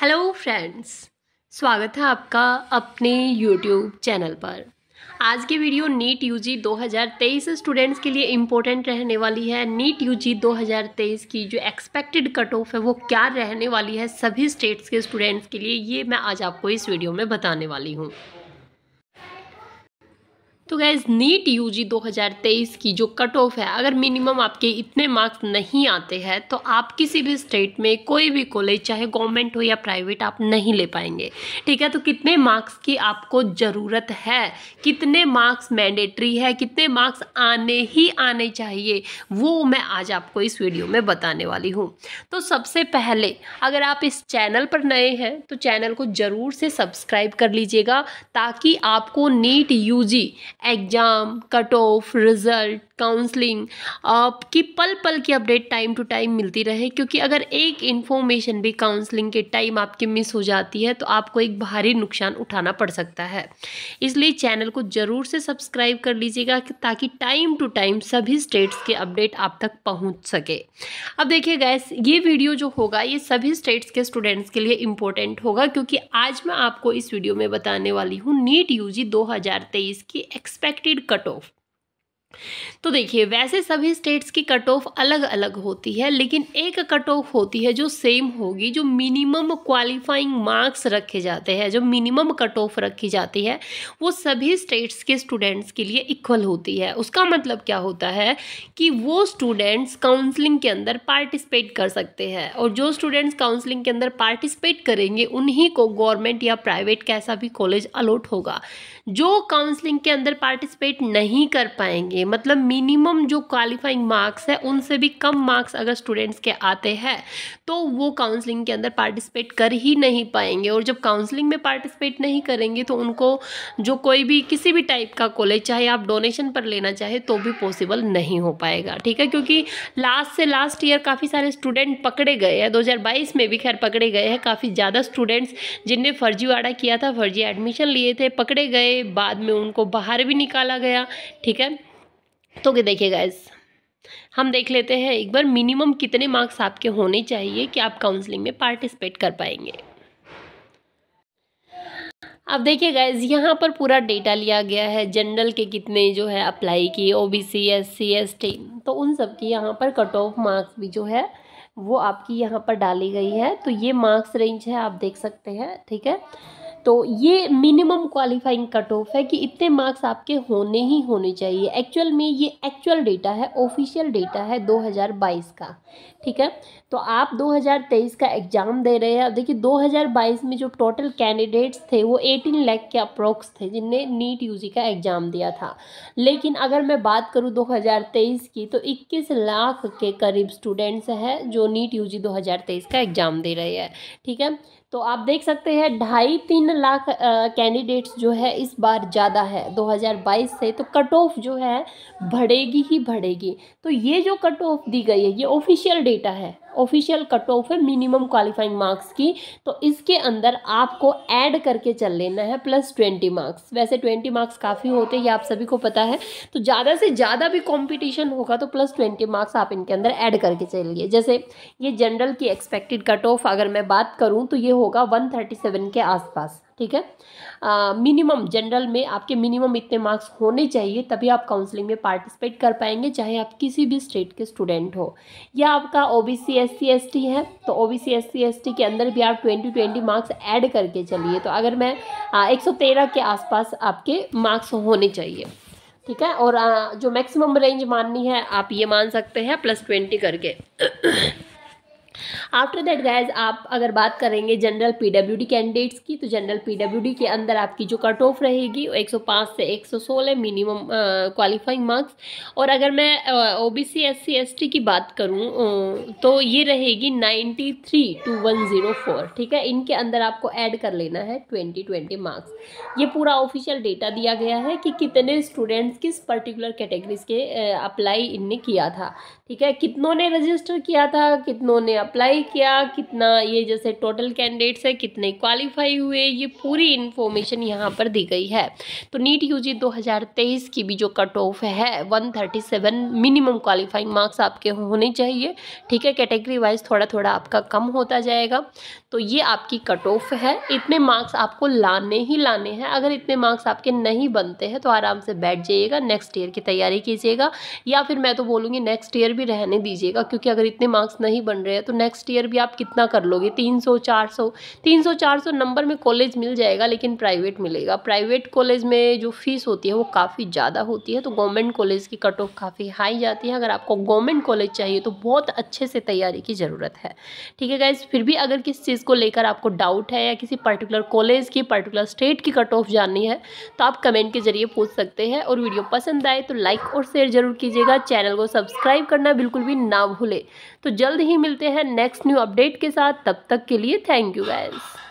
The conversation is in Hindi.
हेलो फ्रेंड्स स्वागत है आपका अपने यूट्यूब चैनल पर आज की वीडियो नीट यूजी 2023 स्टूडेंट्स के लिए इम्पोर्टेंट रहने वाली है नीट यूजी 2023 की जो एक्सपेक्टेड कट ऑफ है वो क्या रहने वाली है सभी स्टेट्स के स्टूडेंट्स के लिए ये मैं आज आपको इस वीडियो में बताने वाली हूँ तो गैज़ नीट यू 2023 की जो कट ऑफ है अगर मिनिमम आपके इतने मार्क्स नहीं आते हैं तो आप किसी भी स्टेट में कोई भी कॉलेज चाहे गवर्नमेंट हो या प्राइवेट आप नहीं ले पाएंगे ठीक है तो कितने मार्क्स की आपको ज़रूरत है कितने मार्क्स मैंडेटरी है कितने मार्क्स आने ही आने चाहिए वो मैं आज आपको इस वीडियो में बताने वाली हूँ तो सबसे पहले अगर आप इस चैनल पर नए हैं तो चैनल को ज़रूर से सब्सक्राइब कर लीजिएगा ताकि आपको NEET U exam, cutoff, result, counselling आपकी पल पल की अपडेट टाइम टू टाइम मिलती रहे क्योंकि अगर एक इन्फॉर्मेशन भी काउंसलिंग के टाइम आपकी मिस हो जाती है तो आपको एक भारी नुकसान उठाना पड़ सकता है इसलिए चैनल को ज़रूर से सब्सक्राइब कर लीजिएगा ताकि टाइम टू टाइम सभी स्टेट्स के अपडेट आप तक पहुँच सके अब देखिए गैस ये वीडियो जो होगा ये सभी स्टेट्स के स्टूडेंट्स के लिए इम्पोर्टेंट होगा क्योंकि आज मैं आपको इस वीडियो में बताने वाली हूँ नीट यू जी की एक्सपेक्टेड कट ऑफ तो देखिए वैसे सभी स्टेट्स की कट ऑफ अलग अलग होती है लेकिन एक कट ऑफ होती है जो सेम होगी जो मिनिमम क्वालिफाइंग मार्क्स रखे जाते हैं जो मिनिमम कट ऑफ रखी जाती है वो सभी स्टेट्स के स्टूडेंट्स के लिए इक्वल होती है उसका मतलब क्या होता है कि वो स्टूडेंट्स काउंसलिंग के अंदर पार्टिसिपेट कर सकते हैं और जो स्टूडेंट्स काउंसलिंग के अंदर पार्टिसिपेट करेंगे उन्हीं को गवर्नमेंट या प्राइवेट कैसा भी कॉलेज अलॉट होगा जो काउंसलिंग के अंदर पार्टिसिपेट नहीं कर पाएंगे चाहिए मतलब मिनिमम जो क्वालिफाइंग मार्क्स है उनसे भी कम मार्क्स अगर स्टूडेंट्स के आते हैं तो वो काउंसलिंग के अंदर पार्टिसिपेट कर ही नहीं पाएंगे और जब काउंसलिंग में पार्टिसिपेट नहीं करेंगे तो उनको जो कोई भी किसी भी टाइप का कॉलेज चाहे आप डोनेशन पर लेना चाहे तो भी पॉसिबल नहीं हो पाएगा ठीक है क्योंकि लास्ट से लास्ट ईयर काफ़ी सारे स्टूडेंट पकड़े गए हैं दो में भी खैर पकड़े गए हैं काफ़ी ज़्यादा स्टूडेंट्स जिनने फर्जीवाड़ा किया था फर्जी एडमिशन लिए थे पकड़े गए बाद में उनको बाहर भी निकाला गया ठीक है तो कि देखिए गाइज हम देख लेते हैं एक बार मिनिमम कितने मार्क्स आपके होने चाहिए कि आप काउंसलिंग में पार्टिसिपेट कर पाएंगे अब देखिए गाइज यहाँ पर पूरा डेटा लिया गया है जनरल के कितने जो है अप्लाई किए O B C S C S T तो उन सब की यहाँ पर कट ऑफ मार्क्स भी जो है वो आपकी यहाँ पर डाली गई है तो ये मार्क्स रेंज है आप देख सकते हैं ठीक है तो ये मिनिमम क्वालिफाइंग कट ऑफ है कि इतने मार्क्स आपके होने ही होने चाहिए एक्चुअल में ये एक्चुअल डेटा है ऑफिशियल डेटा है 2022 का ठीक है तो आप 2023 का एग्ज़ाम दे रहे हैं अब देखिए 2022 में जो टोटल कैंडिडेट्स थे वो 18 लाख के अप्रोक्स थे जिनने नीट यूजी का एग्ज़ाम दिया था लेकिन अगर मैं बात करूँ दो की तो इक्कीस लाख के करीब स्टूडेंट्स हैं जो नीट यू जी का एग्ज़ाम दे रहे हैं ठीक है तो आप देख सकते हैं ढाई तीन लाख कैंडिडेट्स जो है इस बार ज़्यादा है 2022 से तो कट ऑफ जो है बढ़ेगी ही बढ़ेगी तो ये जो कट ऑफ दी गई है ये ऑफिशियल डेटा है ऑफिशियल कट ऑफ है मिनिमम क्वालिफाइंग मार्क्स की तो इसके अंदर आपको ऐड करके चल लेना है प्लस ट्वेंटी मार्क्स वैसे ट्वेंटी मार्क्स काफ़ी होते हैं ये आप सभी को पता है तो ज़्यादा से ज़्यादा भी कॉम्पिटिशन होगा तो प्लस ट्वेंटी मार्क्स आप इनके अंदर ऐड करके चलिए जैसे ये जनरल की एक्सपेक्टेड कट ऑफ अगर मैं बात करूँ तो ये होगा वन थर्टी सेवन के आसपास ठीक है मिनिमम जनरल में आपके मिनिमम इतने मार्क्स होने चाहिए तभी आप काउंसलिंग में पार्टिसिपेट कर पाएंगे चाहे आप किसी भी स्टेट के स्टूडेंट हो या आपका O B C S C S T है तो O B C S C S T के अंदर भी आप ट्वेंटी ट्वेंटी मार्क्स ऐड करके चलिए तो अगर मैं एक सौ तेरह के आसपास आपके मार्क्स होने चाहिए ठीक है और जो मैक्सिमम रेंज माननी है आप ये मान सकते हैं प्लस ट्वेंटी करके आफ्टर दैट गाइज आप अगर बात करेंगे जनरल डी कैंडिडेट्स की तो जनरल डी के अंदर आपकी जो कट ऑफ रहेगी 105 से 116 मिनिमम क्वालिफाइंग मार्क्स और अगर मैं O B C S C S T की बात करूँ तो ये रहेगी 93 टू 104 ठीक है इनके अंदर आपको ऐड कर लेना है ट्वेंटी मार्क्स ये पूरा ऑफिशियल डेटा दिया गया है कि कितने स्टूडेंट्स किस पर्टिकुलर कैटेगरीज के अप्लाई इनने किया था ठीक है कितनों ने रजिस्टर किया था कितनों ने अप्लाई अप्लाई किया कितना ये जैसे टोटल कैंडिडेट्स है कितने क्वालिफाई हुए ये पूरी इन्फॉर्मेशन यहाँ पर दी गई है तो नीट यू जी की भी जो कट ऑफ है वन मिनिमम क्वालिफाइंग मार्क्स आपके होने चाहिए ठीक है कैटेगरी वाइज थोड़ा थोड़ा आपका कम होता जाएगा तो ये आपकी कट ऑफ है इतने मार्क्स आपको लाने ही लाने हैं अगर इतने मार्क्स आपके नहीं बनते हैं तो आराम से बैठ जाइएगा नेक्स्ट ईयर की तैयारी कीजिएगा या फिर मैं तो बोलूँगी नेक्स्ट ईयर भी रहने दीजिएगा क्योंकि अगर इतने मार्क्स नहीं बन रहे हैं तो नेक्स्ट नेक्स्ट ईयर भी आप कितना कर लोगे तीन सौ चार सौ तीन सौ चार सौ नंबर में कॉलेज मिल जाएगा लेकिन प्राइवेट मिलेगा प्राइवेट कॉलेज में जो फीस होती है वो काफ़ी ज़्यादा होती है तो गवर्नमेंट कॉलेज की कट ऑफ काफ़ी हाई जाती है अगर आपको गवर्नमेंट कॉलेज चाहिए तो बहुत अच्छे से तैयारी की ज़रूरत है ठीक है गाइज फिर भी अगर किसी चीज़ को लेकर आपको डाउट है या किसी पर्टिकुलर कॉलेज की पर्टिकुलर स्टेट की कट ऑफ जाननी है तो आप कमेंट के जरिए पूछ सकते हैं और वीडियो पसंद आए तो लाइक और शेयर जरूर कीजिएगा चैनल को सब्सक्राइब करना बिल्कुल भी ना भूले तो जल्द ही मिलते हैं नेक्स्ट नेक्स्ट न्यू अपडेट के साथ तब तक के लिए थैंक यू गैस